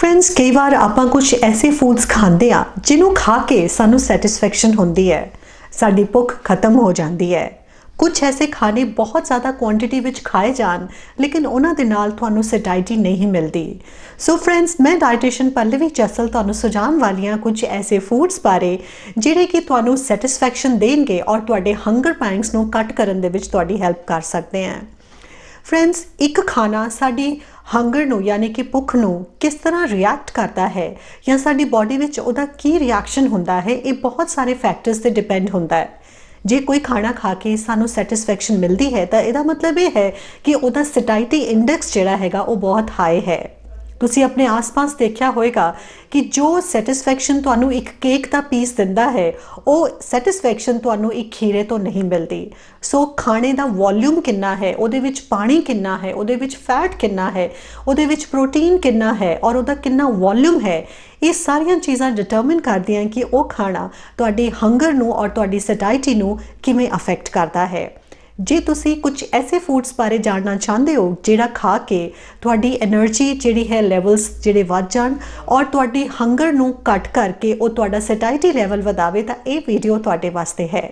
friends ਕਈ ਵਾਰ ਆਪਾਂ ਕੁਝ ਐਸੇ ਫੂਡਸ ਖਾਂਦੇ ਆ ਜਿਹਨੂੰ ਖਾ ਕੇ ਸਾਨੂੰ ਸੈਟੀਸਫੈਕਸ਼ਨ ਹੁੰਦੀ ਹੈ ਸਾਡੀ ਭੁੱਖ ਖਤਮ ਹੋ ਜਾਂਦੀ ਹੈ ਕੁਝ ਐਸੇ ਖਾਣੇ ਬਹੁਤ ਜ਼ਿਆਦਾ ਕੁਆਂਟੀਟੀ ਵਿੱਚ ਖਾਏ ਜਾਣ ਲੇਕਿਨ ਉਹਨਾਂ ਦੇ ਨਾਲ ਤੁਹਾਨੂੰ ਸੈਟਾਈਟੀ ਨਹੀਂ ਮਿਲਦੀ ਸੋ ਫਰੈਂਡਸ ਮੈਂ ਡਾਈਟੇਸ਼ਨ ਪੱਲਵੀ ਚਸਲ ਤੁਹਾਨੂੰ ਸੁਝਾਉਣ ਵਾਲੀਆਂ ਕੁਝ ਐਸੇ ਫੂਡਸ ਬਾਰੇ ਜਿਹੜੇ ਕਿ ਤੁਹਾਨੂੰ ਸੈਟੀਸਫੈਕਸ਼ਨ ਦੇਣਗੇ ਔਰ ਤੁਹਾਡੇ ਹੰਗਰ ਪੈਂਗਸ ਨੂੰ ਕੱਟ ਕਰਨ ਦੇ ਵਿੱਚ ਤੁਹਾਡੀ ਹੈਲਪ ਕਰ ਸਕਦੇ ਹਨ ਫਰੈਂਡਸ ਇੱਕ ਖਾਣਾ ਸਾਡੀ ਹੰਗਰ ਨੂੰ ਯਾਨੀ ਕਿ ਭੁੱਖ ਨੂੰ ਕਿਸ ਤਰ੍ਹਾਂ ਰਿਐਕਟ ਕਰਦਾ ਹੈ ਜਾਂ ਸਾਡੀ ਬਾਡੀ ਵਿੱਚ ਉਹਦਾ ਕੀ ਰਿਐਕਸ਼ਨ ਹੁੰਦਾ ਹੈ ਇਹ ਬਹੁਤ ਸਾਰੇ ਫੈਕਟਰਸ ਤੇ ਡਿਪੈਂਡ ਹੁੰਦਾ ਹੈ ਜੇ ਕੋਈ ਖਾਣਾ ਖਾ ਕੇ ਸਾਨੂੰ ਸੈਟੀਸਫੈਕਸ਼ਨ ਮਿਲਦੀ ਹੈ ਤਾਂ ਇਹਦਾ ਮਤਲਬ ਇਹ ਹੈ ਕਿ ਉਹਦਾ ਸਟਾਈਟੀ ਇੰਡੈਕਸ ਜਿਹੜਾ ਹੈਗਾ ਉਹ ਬਹੁਤ ਹਾਈ ਹੈ ਤੁਸੀਂ ਆਪਣੇ ਆਸ-ਪਾਸ ਦੇਖਿਆ ਹੋਵੇਗਾ ਕਿ ਜੋ ਸੈਟੀਸਫੈਕਸ਼ਨ ਤੁਹਾਨੂੰ ਇੱਕ ਕੇਕ ਦਾ ਪੀਸ ਦਿੰਦਾ ਹੈ ਉਹ ਸੈਟੀਸਫੈਕਸ਼ਨ ਤੁਹਾਨੂੰ ਇੱਕ ਖੀਰੇ ਤੋਂ ਨਹੀਂ ਮਿਲਦੀ ਸੋ ਖਾਣੇ ਦਾ ਵੋਲਿਊਮ ਕਿੰਨਾ ਹੈ ਉਹਦੇ ਵਿੱਚ ਪਾਣੀ ਕਿੰਨਾ ਹੈ ਉਹਦੇ ਵਿੱਚ ਫੈਟ ਕਿੰਨਾ ਹੈ ਉਹਦੇ ਵਿੱਚ ਪ੍ਰੋਟੀਨ ਕਿੰਨਾ ਹੈ ਔਰ ਉਹਦਾ ਕਿੰਨਾ ਵੋਲਿਊਮ ਹੈ ਇਹ ਸਾਰੀਆਂ ਚੀਜ਼ਾਂ ਡਿਟਰਮਿਨ ਕਰਦੀਆਂ ਕਿ ਉਹ ਖਾਣਾ ਤੁਹਾਡੀ ਹੰਗਰ ਨੂੰ ਔਰ ਤੁਹਾਡੀ ਸੈਟਾਈਟੀ ਨੂੰ ਕਿਵੇਂ ਅਫੈਕਟ ਕਰਦਾ ਹੈ ਜੇ ਤੁਸੀਂ ਕੁਝ ਐਸੇ ਫੂਡਸ ਬਾਰੇ ਜਾਣਨਾ ਚਾਹੁੰਦੇ ਹੋ ਜਿਹੜਾ ਖਾ ਕੇ ਤੁਹਾਡੀ એનર્ਜੀ ਜਿਹੜੀ ਹੈ ਲੈਵਲਸ ਜਿਹੜੇ ਵੱਧ ਜਾਣ ਔਰ ਤੁਹਾਡੀ ਹੰਗਰ ਨੂੰ ਘਟ ਕਰਕੇ ਉਹ ਤੁਹਾਡਾ ਸੈਟਾਈਟੀ ਲੈਵਲ ਵਧਾਵੇ ਤਾਂ ਇਹ ਵੀਡੀਓ ਤੁਹਾਡੇ ਵਾਸਤੇ ਹੈ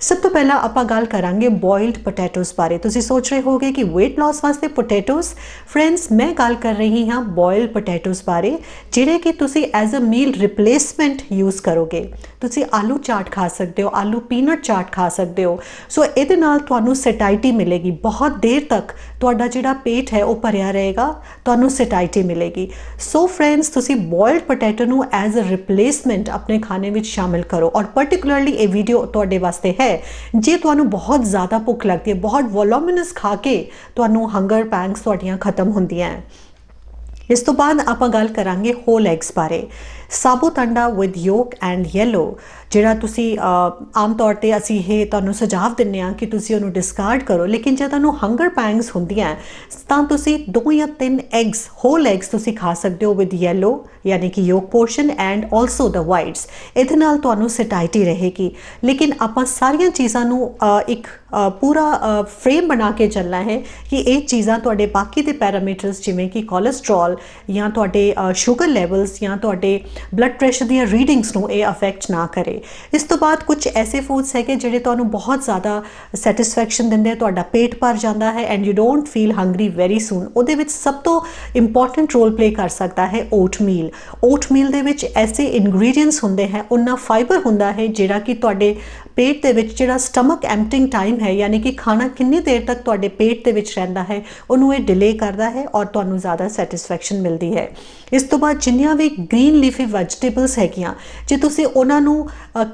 ਸਭ ਤੋਂ ਪਹਿਲਾਂ ਆਪਾਂ ਗੱਲ ਕਰਾਂਗੇ ਬੋਇਲਡ ਪੋਟੈਟੋਸ ਬਾਰੇ ਤੁਸੀਂ ਸੋਚ ਰਹੇ ਹੋਗੇ ਕਿ weight loss ਵਾਸਤੇ ਪੋਟੈਟੋਸ ਫਰੈਂਡਸ ਮੈਂ ਗੱਲ ਕਰ ਰਹੀ ਹਾਂ ਬੋਇਲਡ ਪੋਟੈਟੋਸ ਬਾਰੇ ਜਿਹੜੇ ਕਿ ਤੁਸੀਂ as a meal replacement use ਕਰੋਗੇ ਤੁਸੀਂ ਆਲੂ ਚਾਟ ਖਾ ਸਕਦੇ ਹੋ ਆਲੂ ਪੀਨਟ ਚਾਟ ਖਾ ਸਕਦੇ ਹੋ ਸੋ ਇਹਦੇ ਨਾਲ ਤੁਹਾਨੂੰ ਸੈਟਾਈਟੀ ਮਿਲੇਗੀ ਬਹੁਤ ਦੇਰ ਤੱਕ ਤੁਹਾਡਾ ਜਿਹੜਾ ਪੇਟ ਹੈ ਉਹ ਭਰਿਆ ਰਹੇਗਾ ਤੁਹਾਨੂੰ ਸੈਟਾਈਟੀ ਮਿਲੇਗੀ ਸੋ ਫਰੈਂਡਸ ਤੁਸੀਂ ਬੋਇਲਡ ਪੋਟੈਟੋ ਨੂੰ ਐਜ਼ ਅ ਰਿਪਲੇਸਮੈਂਟ ਆਪਣੇ ਖਾਣੇ ਵਿੱਚ ਸ਼ਾਮਿਲ ਕਰੋ ਔਰ ਪਾਰਟਿਕੂਲਰਲੀ ਇਹ ਵੀਡੀਓ ਤੁਹਾਡੇ ਵਾਸਤੇ ਇਹ ਹੈ ਜੇ ਤੁਹਾਨੂੰ ਬਹੁਤ ਜ਼ਿਆਦਾ ਭੁੱਖ ਲੱਗਦੀ ਹੈ ਬਹੁਤ ਵੋਲੋਮਿਨਸ ਖਾ ਕੇ ਤੁਹਾਨੂੰ ਹੰਗਰ ਪੈਂਗਸ ਤੁਹਾਡੀਆਂ ਖਤਮ ਹੁੰਦੀਆਂ ਹੈ ਇਸ ਤੋਂ ਬਾਅਦ ਆਪਾਂ ਗੱਲ ਕਰਾਂਗੇ ਹੋਲ ਐਗਸ ਬਾਰੇ ਸਾਬੂ ਤੰਡਾ ਵਿਦ ਯੋਕ ਐਂਡ ਯੈਲੋ ਜਿਹੜਾ ਤੁਸੀਂ ਆਮ ਤੌਰ ਤੇ ਅਸੀਂ ਇਹ ਤੁਹਾਨੂੰ ਸੁਝਾਅ ਦਿੰਨੇ ਆ ਕਿ ਤੁਸੀਂ ਉਹਨੂੰ ਡਿਸਕਾਰਡ ਕਰੋ ਲੇਕਿਨ ਜੇ ਤੁਹਾਨੂੰ ਹੰਗਰ ਪੈਂਗਸ ਹੁੰਦੀਆਂ ਤਾਂ ਤੁਸੀਂ ਦੋ ਜਾਂ ਤਿੰਨ ਐਗਸ ਹੋਲ ਐਗਸ ਤੁਸੀਂ ਖਾ ਸਕਦੇ ਹੋ ਵਿਦ ਯੈਲੋ ਯਾਨੀ ਕਿ yolk portion and also the whites ਇਹਦੇ ਨਾਲ ਤੁਹਾਨੂੰ ਸਟਾਈਟੀ ਰਹੇਗੀ ਲੇਕਿਨ ਆਪਾਂ ਸਾਰੀਆਂ ਚੀਜ਼ਾਂ ਨੂੰ ਇੱਕ ਪੂਰਾ ਫਰੇਮ ਬਣਾ ਕੇ ਚੱਲਣਾ ਹੈ ਕਿ ਇਹ ਚੀਜ਼ਾਂ ਤੁਹਾਡੇ ਬਾਕੀ ਦੇ ਪੈਰਾਮੀਟਰਸ ਜਿਵੇਂ ਕਿ ਕੋਲੇਸਟ੍ਰੋਲ ਜਾਂ ਤੁਹਾਡੇ ਸ਼ੂਗਰ ਲੈਵਲਸ ਜਾਂ ਤੁਹਾਡੇ ਬਲੱਡ ਪ੍ਰੈਸ਼ਰ ਦੀਆਂ ਰੀਡਿੰਗਸ ਨੂੰ ਇਹ ਅਫੈਕਟ ਨਾ ਕਰੇ ਇਸ ਤੋਂ ਬਾਅਦ ਕੁਝ ਐਸੇ ਫੂਡਸ ਹੈਗੇ ਜਿਹੜੇ ਤੁਹਾਨੂੰ ਬਹੁਤ ਜ਼ਿਆਦਾ ਸੈਟੀਸਫੈਕਸ਼ਨ ਦਿੰਦੇ ਆ ਤੁਹਾਡਾ ਪੇਟ ਭਰ ਜਾਂਦਾ ਹੈ and you don't feel hungry very soon ਉਹਦੇ ਵਿੱਚ ਸਭ ਤੋਂ ਇੰਪੋਰਟੈਂਟ ਰੋਲ ਪਲੇ ਕਰ ਸਕਦਾ ਹੈ ਓਟ ਮੀਲ ਓਟ ਮੀਲ ਦੇ ਵਿੱਚ ਐਸੇ ਇਨਗਰੀਡੀਐਂਟਸ ਹੁੰਦੇ ਹੈ ਉਹਨਾਂ ਫਾਈਬਰ ਹੁੰਦਾ ਹੈ ਜਿਹੜਾ ਕਿ ਤੁਹਾਡੇ ਪੇਟ ਦੇ ਵਿੱਚ ਜਿਹੜਾ ਸਟਮਕ ਐਮਟਿੰਗ ਟਾਈਮ ਹੈ ਯਾਨੀ ਕਿ ਖਾਣਾ ਕਿੰਨੀ ਦੇਰ ਤੱਕ ਤੁਹਾਡੇ ਪੇਟ ਦੇ ਵਿੱਚ ਰਹਿੰਦਾ ਹੈ ਉਹਨੂੰ ਇਹ ਡਿਲੇ ਕਰਦਾ ਹੈ ਔਰ ਤੁਹਾਨੂੰ ਜ਼ਿਆਦਾ ਸੈਟੀਸਫੈਕਸ਼ਨ ਮਿਲਦੀ ਹੈ ਇਸ ਤੋਂ ਬਾਅਦ ਜਿੰਨੀਆਂ ਵੀ ਗ੍ਰੀਨ ਲੀਫ ਲਿਫੀ ਵੈਜੀਟੇਬਲਸ ਹੈਗੀਆਂ ਜੇ ਤੁਸੀਂ ਉਹਨਾਂ ਨੂੰ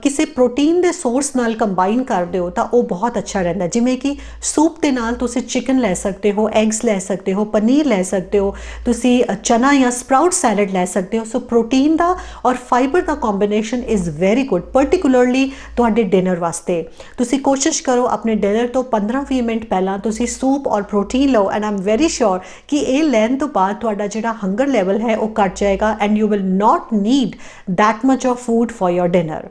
ਕਿਸੇ ਪ੍ਰੋਟੀਨ ਦੇ ਸੋਰਸ ਨਾਲ ਕੰਬਾਈਨ ਕਰਦੇ ਹੋ ਤਾਂ ਉਹ ਬਹੁਤ ਅੱਛਾ ਰਹਿੰਦਾ ਜਿਵੇਂ ਕਿ ਸੂਪ ਦੇ ਨਾਲ ਤੁਸੀਂ ਚਿਕਨ ਲੈ ਸਕਦੇ ਹੋ ਐਗਸ ਲੈ ਸਕਦੇ ਹੋ ਪਨੀਰ ਲੈ ਸਕਦੇ ਹੋ ਤੁਸੀਂ ਚਨਾ ਜਾਂ ਸਪਰਾਊਟ ਸੈਲਡ ਲੈ ਸਕਦੇ ਹੋ ਸੋ ਪ੍ਰੋਟੀਨ ਦਾ ਔਰ ਫਾਈਬਰ ਦਾ combination is very good particularly ਤੁਹਾਡੇ ਡਿਨਰ ਵਾਸਤੇ ਤੁਸੀਂ ਕੋਸ਼ਿਸ਼ ਕਰੋ ਆਪਣੇ ਡਿਨਰ ਤੋਂ 15-20 ਮਿੰਟ ਪਹਿਲਾਂ ਤੁਸੀਂ ਸੂਪ ਔਰ ਪ੍ਰੋਟੀਨ ਲਓ ਐਂਡ ਆਮ ਵੈਰੀ ਸ਼ੋਰ ਕਿ ਇਹ ਲੈਣ ਤੋਂ ਬਾਅਦ ਤੁਹਾਡਾ ਜਿਹੜਾ ਹੰਗਰ ਲੈਵਲ ਹੈ ਉਹ ਘਟ ਜਾਏਗਾ and you will not need that much of food for your dinner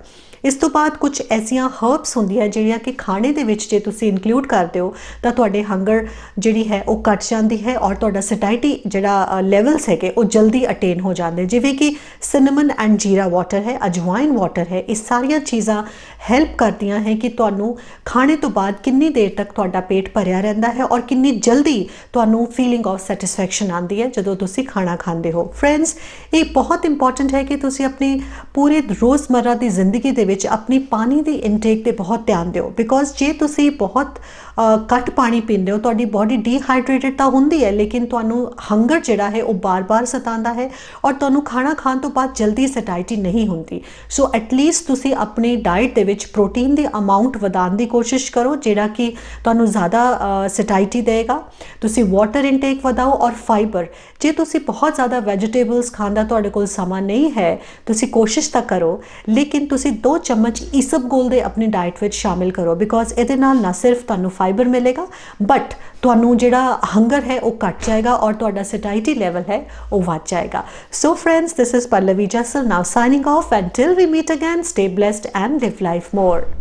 ਇਸ ਤੋਂ ਬਾਅਦ ਕੁਝ ਐਸੀਆਂ ਹਰਬਸ ਹੁੰਦੀਆਂ ਜਿਹੜੀਆਂ ਕਿ ਖਾਣੇ ਦੇ ਵਿੱਚ ਜੇ ਤੁਸੀਂ ਇਨਕਲੂਡ ਕਰਦੇ ਹੋ ਤਾਂ ਤੁਹਾਡੇ ਹੰਗਰ ਜਿਹੜੀ ਹੈ ਉਹ ਘਟ ਜਾਂਦੀ ਹੈ ਔਰ ਤੁਹਾਡਾ ਸਟਾਈਟੀ ਜਿਹੜਾ ਲੈਵਲਸ ਹੈਗੇ ਉਹ ਜਲਦੀ ਅਟੇਨ ਹੋ ਜਾਂਦੇ ਜਿਵੇਂ ਕਿ ਸਿਨਮਨ ਐਂਡ ਜੀਰਾ ਵਾਟਰ ਹੈ ਅਜਵਾਇਨ ਵਾਟਰ ਹੈ ਇਹ ਸਾਰੀਆਂ ਚੀਜ਼ਾਂ ਹੈਲਪ ਕਰਦੀਆਂ ਹੈ ਕਿ ਤੁਹਾਨੂੰ ਖਾਣੇ ਤੋਂ ਬਾਅਦ ਕਿੰਨੀ ਦੇਰ ਤੱਕ ਤੁਹਾਡਾ ਪੇਟ ਭਰਿਆ ਰਹਿੰਦਾ ਹੈ ਔਰ ਕਿੰਨੀ ਜਲਦੀ ਤੁਹਾਨੂੰ ਫੀਲਿੰਗ ਆਫ ਸੈਟੀਸਫੈਕਸ਼ਨ ਆਉਂਦੀ ਹੈ ਜਦੋਂ ਤੁਸੀਂ ਖਾਣਾ ਖਾਂਦੇ ਹੋ ਫਰੈਂਡਸ ਇਹ ਬਹੁਤ ਇੰਪੋਰਟੈਂਟ ਹੈ ਕਿ ਤੁਸੀਂ ਆਪਣੀ ਪੂਰੇ ਰੋਜ਼ਮਰਰਾ ਦੀ ਜ਼ਿੰਦਗੀ ਦੇ ਵਿੱਚ ਆਪਣੀ ਪਾਣੀ ਦੀ ਇਨਟੇਕ ਤੇ ਬਹੁਤ ਧਿਆਨ ਦਿਓ ਬਿਕੋਜ਼ ਜੇ ਤੁਸੀਂ ਬਹੁਤ ਘੱਟ ਪਾਣੀ ਪੀਂਦੇ ਹੋ ਤੁਹਾਡੀ ਬਾਡੀ ਡੀਹਾਈਡਰੇਟਡ ਤਾਂ ਹੁੰਦੀ ਹੈ ਲੇਕਿਨ ਤੁਹਾਨੂੰ ਹੰਗਰ ਜਿਹੜਾ ਹੈ ਉਹ ਬਾਰ-ਬਾਰ ਸਤਾਉਂਦਾ ਹੈ ਔਰ ਤੁਹਾਨੂੰ ਖਾਣਾ ਖਾਣ ਤੋਂ ਬਾਅਦ ਜਲਦੀ ਸਟਾਈਟੀ ਨਹੀਂ ਹੁੰਦੀ ਸੋ ਐਟ ਲੀਸਟ ਤੁਸੀਂ ਆਪਣੀ ਡਾਈਟ ਦੇ ਵਿੱਚ ਪ੍ਰੋਟੀਨ ਦੀ ਅਮਾਉਂਟ ਵਧਾਉਣ ਦੀ ਕੋਸ਼ਿਸ਼ ਕਰੋ ਜਿਹੜਾ ਕਿ ਤੁਹਾਨੂੰ ਜ਼ਿਆਦਾ ਸਟਾਈਟੀ ਦੇਗਾ ਤੁਸੀਂ ਵਾਟਰ ਇਨਟੇਕ ਵਧਾਓ ਔਰ ਫਾਈਬਰ ਜੇ ਤੁਸੀਂ ਬਹੁਤ ਜ਼ਿਆਦਾ ਵੈਜੀਟੇਬਲਸ ਖਾਂਦਾ ਤੁਹਾਡੇ ਕੋਲ ਸਮਾਂ ਨਹੀਂ ਹੈ ਤੁਸੀਂ ਕੋਸ਼ਿਸ਼ ਤਾਂ ਕਰੋ ਲੇਕਿਨ ਤੁਸੀਂ ਦੋ ਚਮਚ ਇਸਬਗੋਲ ਦੇ ਆਪਣੀ ਡਾਈਟ ਵਿੱਚ ਸ਼ਾਮਿਲ ਕਰੋ ਬਿਕੋਜ਼ ਇਹਦੇ ਨਾਲ ਨਾ ਸਿਰਫ ਤੁਹਾਨੂੰ ਫਾਈਬਰ ਮਿਲੇਗਾ ਬਟ ਤੁਹਾਨੂੰ ਜਿਹੜਾ ਹੰਗਰ ਹੈ ਉਹ ਘਟ ਜਾਏਗਾ ਔਰ ਤੁਹਾਡਾ ਸਟਾਈਟੀ ਲੈਵਲ ਹੈ ਉਹ ਵੱਧ ਜਾਏਗਾ so friends this is Pallavi Jassal now signing off and till we meet again stay blessed and live life more